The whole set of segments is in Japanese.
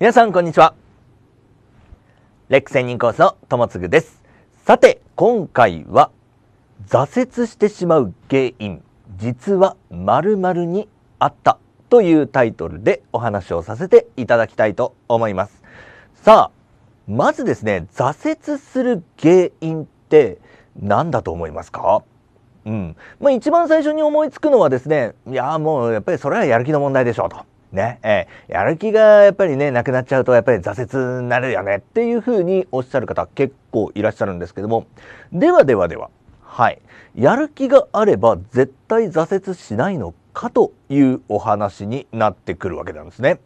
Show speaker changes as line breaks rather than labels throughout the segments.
皆さんこんにちは。レック専任コースの友もです。さて、今回は挫折してしまう原因、実は〇〇にあったというタイトルでお話をさせていただきたいと思います。さあ、まずですね、挫折する原因って何だと思いますかうん。まあ一番最初に思いつくのはですね、いやもうやっぱりそれはやる気の問題でしょうと。ね、えー、やる気がやっぱりね、なくなっちゃうとやっぱり挫折になるよねっていうふうにおっしゃる方結構いらっしゃるんですけども、ではではでは、はい、やる気があれば絶対挫折しないのかというお話になってくるわけなんですね。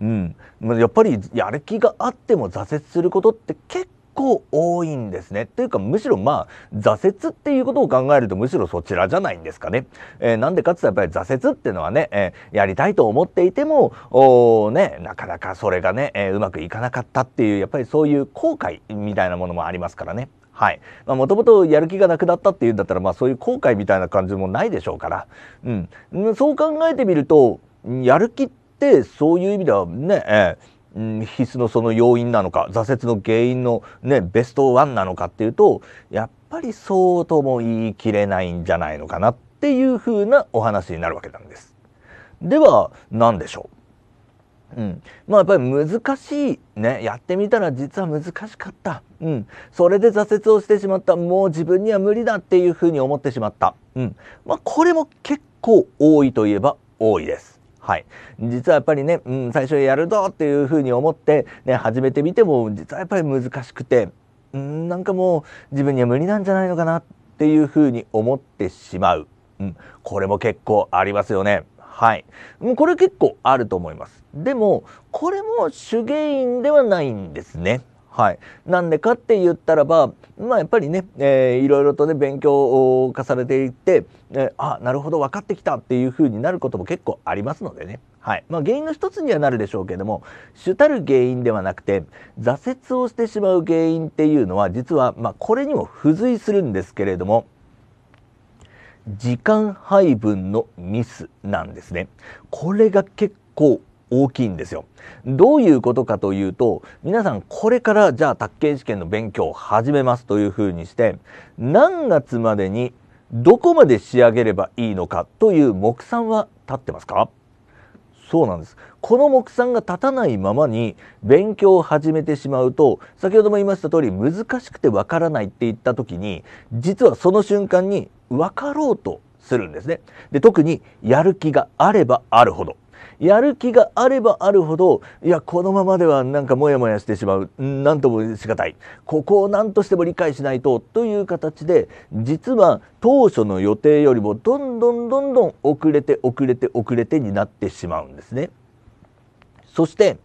うん、やっぱりやる気があっても挫折することって結構多いんですね。というかむしろまあ挫折っていうことを考えるとむしろそちらじゃないんですかね。えー、なんでかつやっぱり挫折っていうのはね、えー、やりたいと思っていてもおねなかなかそれがね、えー、うまくいかなかったっていうやっぱりそういう後悔みたいなものもありますからね。はい。まあ、もともとやる気がなくなったっていうんだったら、まあ、そういう後悔みたいな感じもないでしょうから。うん。そう考えてみると、やる気って、そういう意味ではね、えー、うん、必須のその要因なのか挫折の原因の、ね、ベストワンなのかっていうとやっぱりそうとも言い切れないんじゃないのかなっていうふうなお話になるわけなんです。では何でしょう、うん、まあやっぱり難しいねやってみたら実は難しかった、うん、それで挫折をしてしまったもう自分には無理だっていうふうに思ってしまった、うんまあ、これも結構多いといえば多いです。はい。実はやっぱりね、うん、最初やるぞっていうふうに思って、ね、始めてみても、実はやっぱり難しくて、うん、なんかもう自分には無理なんじゃないのかなっていうふうに思ってしまう。うん、これも結構ありますよね。はい。これ結構あると思います。でも、これも手芸員ではないんですね。はい、なんでかって言ったらば、まあ、やっぱりね、えー、いろいろとね勉強化されていって、えー、あなるほど分かってきたっていう風になることも結構ありますのでね、はいまあ、原因の一つにはなるでしょうけども主たる原因ではなくて挫折をしてしまう原因っていうのは実は、まあ、これにも付随するんですけれども時間配分のミスなんですね。これが結構大きいんですよ。どういうことかというと、皆さんこれからじゃあ宅建試験の勉強を始めますというふうにして、何月までにどこまで仕上げればいいのかという目算は立ってますかそうなんです。この目算が立たないままに勉強を始めてしまうと、先ほども言いました通り難しくてわからないって言った時に、実はその瞬間に分かろうとするんですね。で、特にやる気があればあるほど。やる気があればあるほどいやこのままではなんかモヤモヤしてしまう何ともしがたいここを何としても理解しないとという形で実は当初の予定よりもどんどんどんどん遅れて遅れて遅れてになってしまうんですね。そして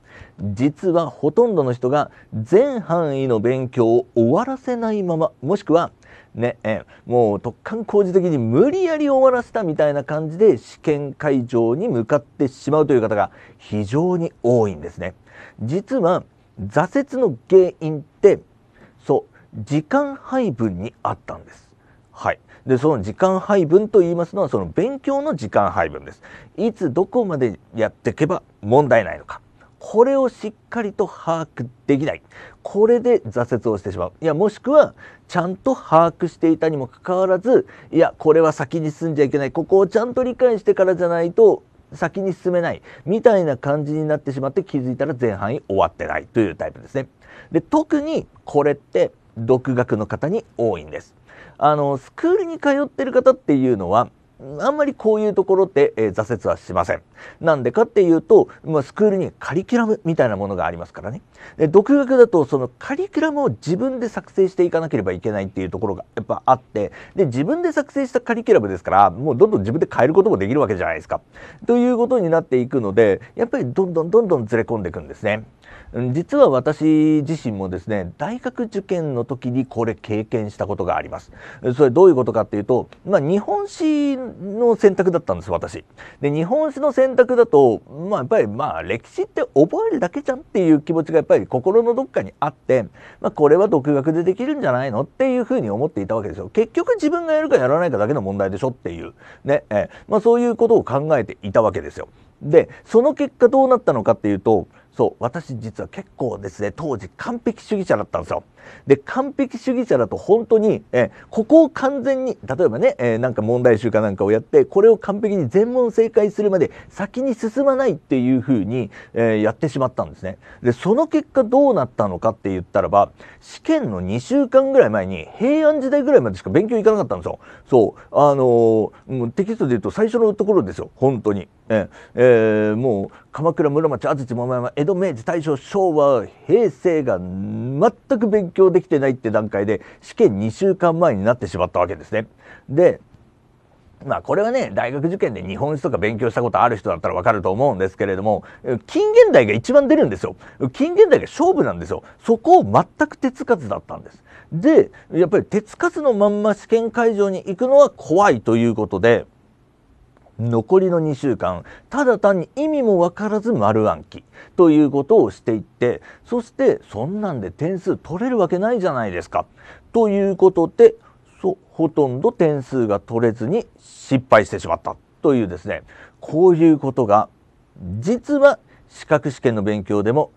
実はほとんどの人が全範囲の勉強を終わらせないままもしくはね、えもう特貫工事的に無理やり終わらせたみたいな感じで試験会場に向かってしまうという方が非常に多いんですね。実は挫折の原因ってそう時間配分にあったんです。はい。で、その時間配分と言いますのは、その勉強の時間配分です。いつどこまでやっていけば問題ないのか。これをしっかりと把握できない。これで挫折をしてしまう。いや、もしくは、ちゃんと把握していたにもかかわらずいやこれは先に進んじゃいけないここをちゃんと理解してからじゃないと先に進めないみたいな感じになってしまって気づいたら前半終わってないというタイプですね。で特にこれって独学の方に多いんです。あのスクールに通ってる方っていうのはあんまりこういうところで、えー、挫折はしません。なんでかっていうと、まあ、スクールにカリキュラムみたいなものがありますからね。で独学だとそのカリキュラムを自分で作成していかなければいけないっていうところがやっぱあってで自分で作成したカリキュラムですからもうどんどん自分で変えることもできるわけじゃないですか。ということになっていくのでやっぱりどんどんどんどんずれ込んでいくんですね。実は私自身もですね大学受験の時にこれ経験したことがあります。それどういうことかっていうと、まあ、日本史の選択だったんです私。で日本史の選択だと、まあ、やっぱりまあ歴史って覚えるだけじゃんっていう気持ちがやっぱり心のどっかにあって、まあ、これは独学でできるんじゃないのっていうふうに思っていたわけですよ。結局自分がやるかやらないかだけの問題でしょっていうね、えまあ、そういうことを考えていたわけですよ。でその結果どうなったのかっていうとそう、私実は結構ですね、当時完璧主義者だったんですよ。で、完璧主義者だと本当に、えここを完全に、例えばね、えなんか問題集かなんかをやって、これを完璧に全問正解するまで先に進まないっていうふうに、えー、やってしまったんですね。で、その結果どうなったのかって言ったらば、試験の2週間ぐらい前に、平安時代ぐらいまでしか勉強行かなかったんですよ。そう、あのー、テキストで言うと最初のところですよ、本当に。ええー、もう鎌倉室町安土桃山江戸明治大正昭和平成が全く勉強できてないって段階で試験2週間前になってしまったわけですね。でまあこれはね大学受験で日本史とか勉強したことある人だったらわかると思うんですけれども近現代が一番出るんですよ近現代が勝負なんですよそこを全く手つかずだったんですでやっぱり手つかずのまんま試験会場に行くのは怖いということで残りの2週間ただ単に意味も分からず丸暗記ということをしていってそしてそんなんで点数取れるわけないじゃないですかということでそほとんど点数が取れずに失敗してしまったというですねこういうことが実は資格試験の勉強でも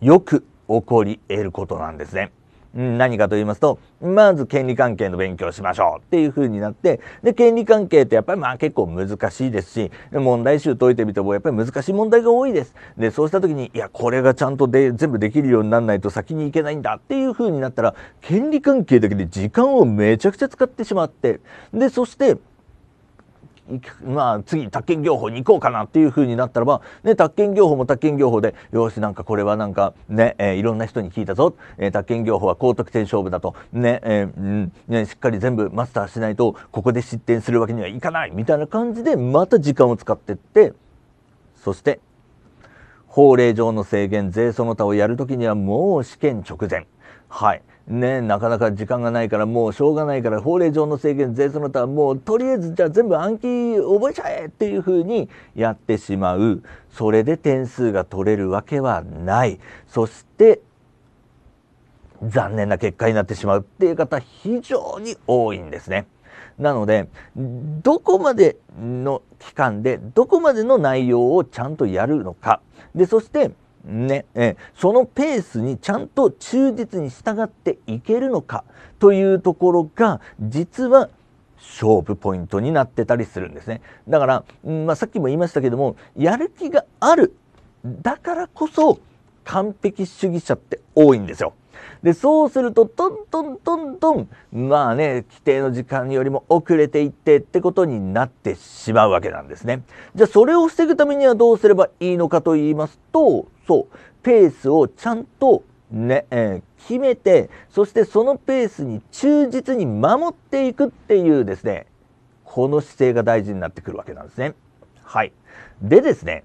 よく起こり得ることなんですね。何かと言いますと、まず権利関係の勉強しましょうっていう風になって、で、権利関係ってやっぱりまあ結構難しいですし、問題集解いてみてもやっぱり難しい問題が多いです。で、そうした時に、いや、これがちゃんとで全部できるようにならないと先に行けないんだっていう風になったら、権利関係だけで時間をめちゃくちゃ使ってしまって、で、そして、まあ、次、宅建業法に行こうかなっていう風になったらば、ね、宅建業法も宅建業法で、よし、なんかこれはなんかね、えー、いろんな人に聞いたぞ、えー、宅建業法は高得点勝負だと、ね、えー、ね、しっかり全部マスターしないと、ここで失点するわけにはいかないみたいな感じで、また時間を使ってって、そして、法令上の制限、税その他をやるときにはもう試験直前。はい。ね、なかなか時間がないからもうしょうがないから法令上の制限税その他もうとりあえずじゃあ全部暗記覚えちゃえっていうふうにやってしまうそれで点数が取れるわけはないそして残念な結果になってしまうっていう方非常に多いんですね。なのでどこまでの期間でどこまでの内容をちゃんとやるのかでそしてね、えそのペースにちゃんと忠実に従っていけるのかというところが実は勝負ポイントになってたりするんですね。だから、まあ、さっきも言いましたけどもやる気があるだからこそ完璧主義者って多いんですよ。で、そうすると、トントントントン、まあね、規定の時間よりも遅れていってってことになってしまうわけなんですね。じゃあ、それを防ぐためにはどうすればいいのかと言いますと、そう、ペースをちゃんとね、えー、決めて、そしてそのペースに忠実に守っていくっていうですね、この姿勢が大事になってくるわけなんですね。はい。でですね、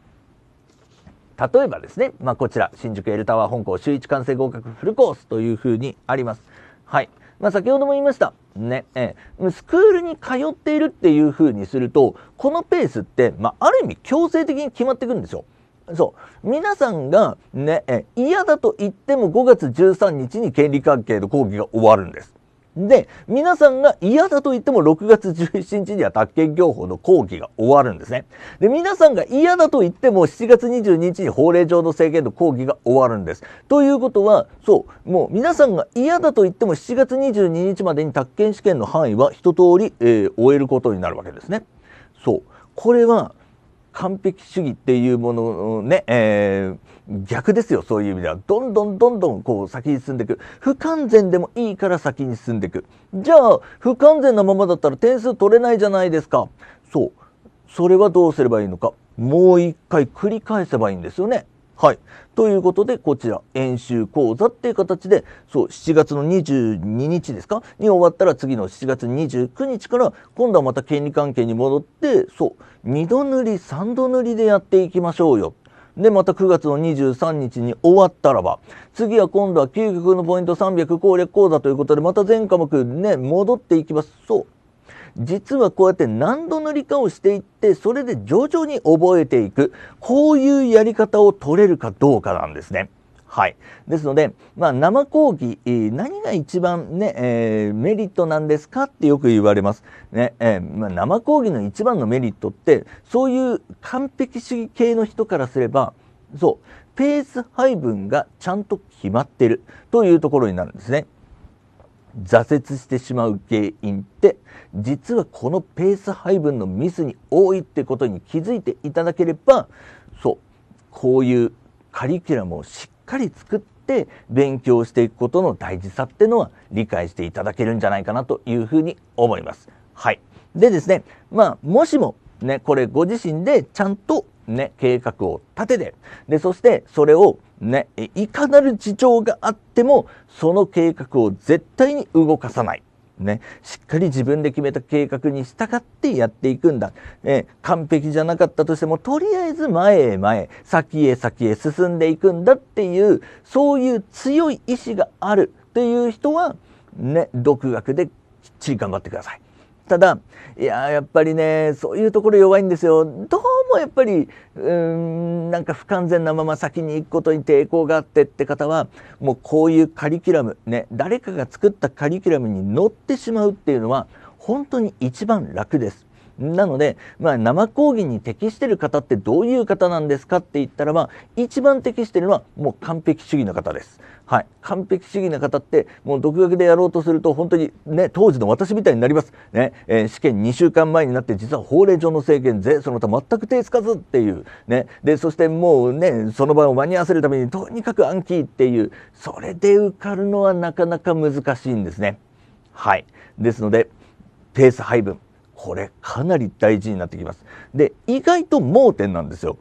例えばですね、まあ、こちら、新宿エルタワー本校週1完成合格フルコースというふうにあります。はい。まあ、先ほども言いました。ね、えー、スクールに通っているっていうふうにすると、このペースって、まあ、ある意味強制的に決まってくるんですよ。そう。皆さんがね、え嫌だと言っても5月13日に権利関係の講義が終わるんです。で、皆さんが嫌だと言っても6月17日には宅建業法の講義が終わるんですね。で、皆さんが嫌だと言っても7月22日に法令上の制限の講義が終わるんです。ということは、そう、もう皆さんが嫌だと言っても7月22日までに宅建試験の範囲は一通り、えー、終えることになるわけですね。そう。これは、完璧主義っていうもののね、えー、逆ですよ、そういう意味では。どんどんどんどんこう先に進んでいく。不完全でもいいから先に進んでいく。じゃあ、不完全なままだったら点数取れないじゃないですか。そう。それはどうすればいいのか。もう一回繰り返せばいいんですよね。はい。ということで、こちら、演習講座っていう形で、そう、7月の22日ですかに終わったら次の7月29日から、今度はまた権利関係に戻って、そう、2度塗り、3度塗りでやっていきましょうよ。で、また9月の23日に終わったらば、次は今度は究極のポイント300攻略講座ということで、また全科目ね、戻っていきます。そう。実はこうやって何度塗りかをしていってそれで徐々に覚えていくこういうやり方を取れるかどうかなんですね。はい。ですので、まあ、生講義、何が一番ね、えー、メリットなんですかってよく言われます。ね、えー、まあ、生講義の一番のメリットって、そういう完璧主義系の人からすれば、そう、ペース配分がちゃんと決まってるというところになるんですね。挫折してしまう原因って実はこのペース配分のミスに多いってことに気づいていただければそうこういうカリキュラムをしっかり作って勉強していくことの大事さっていうのは理解していただけるんじゃないかなというふうに思います。はい、でですねまあもしもねこれご自身でちゃんとね、計画を立てて、で、そしてそれをね、いかなる事情があっても、その計画を絶対に動かさない。ね、しっかり自分で決めた計画に従ってやっていくんだ。え完璧じゃなかったとしても、とりあえず前へ前へ、先へ先へ進んでいくんだっていう、そういう強い意志があるという人は、ね、独学できっちり頑張ってください。ただいややっぱりねそういうところ弱いんですよどうもやっぱりうんなんか不完全なまま先に行くことに抵抗があってって方はもうこういうカリキュラムね誰かが作ったカリキュラムに乗ってしまうっていうのは本当に一番楽です。なので、まあ、生講義に適してる方ってどういう方なんですかって言ったらば、一番適してるのはもう完璧主義の方です。はい。完璧主義な方って、もう独学でやろうとすると、本当にね、当時の私みたいになります。ね、えー、試験2週間前になって、実は法令上の制限、税、その他全く手つかずっていう、ね。で、そしてもうね、その場を間に合わせるために、とにかく暗記っていう、それで受かるのはなかなか難しいんですね。はい。ですので、ペース配分。これかなり大事になってきます。で、意外と盲点なんですよ。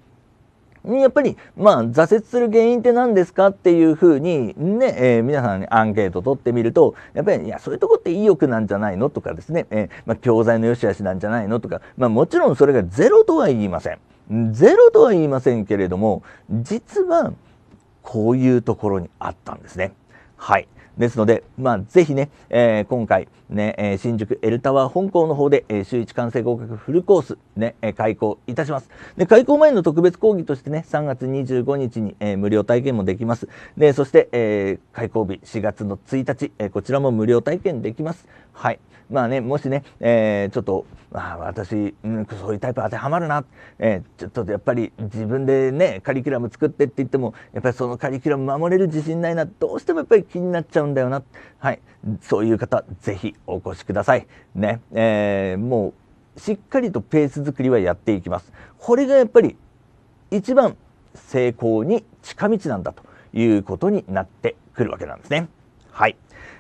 やっぱり、まあ、挫折する原因って何ですかっていうふうにね、えー、皆さんにアンケート取ってみると、やっぱり、いや、そういうとこって意欲なんじゃないのとかですね、えー、まあ、教材の良し悪しなんじゃないのとか、まあ、もちろんそれがゼロとは言いません。ゼロとは言いませんけれども、実は、こういうところにあったんですね。はい。ですので、まあ、ぜひね、えー、今回、ね、新宿エルタワー本校の方で、えー、週1完成合格フルコース、ね、開講いたします。で、開講前の特別講義としてね、3月25日に、えー、無料体験もできます。で、そして、えー、開講日4月の1日、えー、こちらも無料体験できます。はい。まあね、もしね、えー、ちょっと、まあ、私、うん、そういうタイプ当てはまるな、えー、ちょっとやっぱり自分でね、カリキュラム作ってって言っても、やっぱりそのカリキュラム守れる自信ないな、どうしてもやっぱり気になっちゃうんだよな。はい。そういう方、ぜひお越しください。ね。えー、もう、しっかりとペース作りはやっていきます。これがやっぱり、一番成功に近道なんだということになってくるわけなんですね。はい。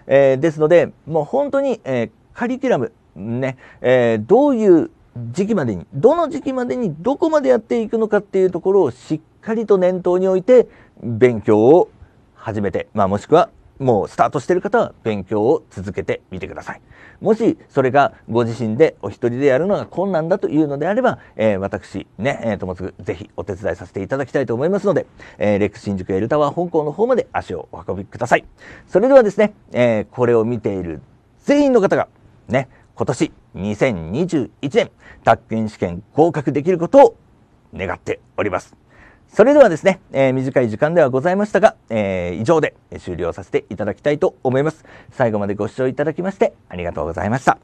えー、ですので、もう本当に、えー、カリキュラム、ね、えー、どういう時期までに、どの時期までにどこまでやっていくのかっていうところをしっかりと念頭に置いて勉強を始めて、まあもしくはもうスタートしてる方は勉強を続けてみてください。もしそれがご自身でお一人でやるのが困難だというのであれば、えー、私ね、えー、ともつぐぜひお手伝いさせていただきたいと思いますので、えー、レック新宿エルタワー本校の方まで足をお運びください。それではですね、えー、これを見ている全員の方がね、今年2021年、宅建試験合格できることを願っております。それではですね、えー、短い時間ではございましたが、えー、以上で終了させていただきたいと思います。最後までご視聴いただきましてありがとうございました。